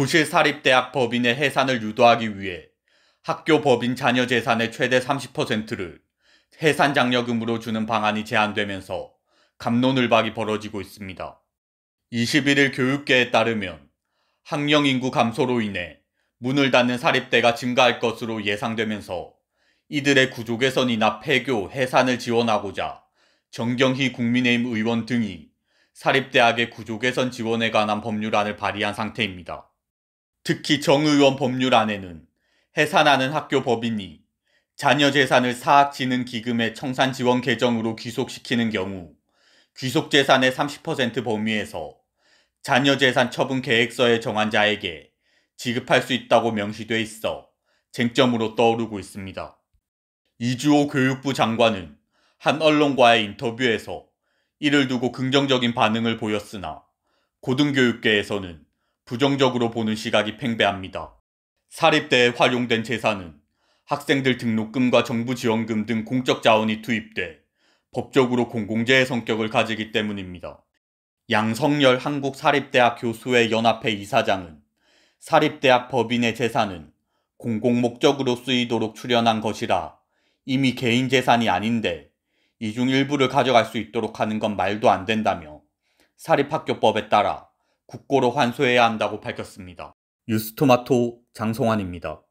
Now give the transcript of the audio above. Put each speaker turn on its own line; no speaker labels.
부실사립대학 법인의 해산을 유도하기 위해 학교 법인 자녀 재산의 최대 30%를 해산 장려금으로 주는 방안이 제안되면서 감론을박이 벌어지고 있습니다. 21일 교육계에 따르면 학령 인구 감소로 인해 문을 닫는 사립대가 증가할 것으로 예상되면서 이들의 구조 개선이나 폐교, 해산을 지원하고자 정경희 국민의힘 의원 등이 사립대학의 구조 개선 지원에 관한 법률안을 발의한 상태입니다. 특히 정의원 법률 안에는 해산하는 학교 법인이 자녀 재산을 사학지는기금의 청산지원 계정으로 귀속시키는 경우 귀속재산의 30% 범위에서 자녀재산 처분 계획서에 정한 자에게 지급할 수 있다고 명시돼 있어 쟁점으로 떠오르고 있습니다. 이주호 교육부 장관은 한 언론과의 인터뷰에서 이를 두고 긍정적인 반응을 보였으나 고등교육계에서는 부정적으로 보는 시각이 팽배합니다. 사립대에 활용된 재산은 학생들 등록금과 정부 지원금 등 공적 자원이 투입돼 법적으로 공공재의 성격을 가지기 때문입니다. 양성열 한국사립대학 교수회 연합회 이사장은 사립대학 법인의 재산은 공공 목적으로 쓰이도록 출연한 것이라 이미 개인 재산이 아닌데 이중 일부를 가져갈 수 있도록 하는 건 말도 안 된다며 사립학교법에 따라 국고로 환수해야 한다고 밝혔습니다. 뉴스토마토 장성환입니다.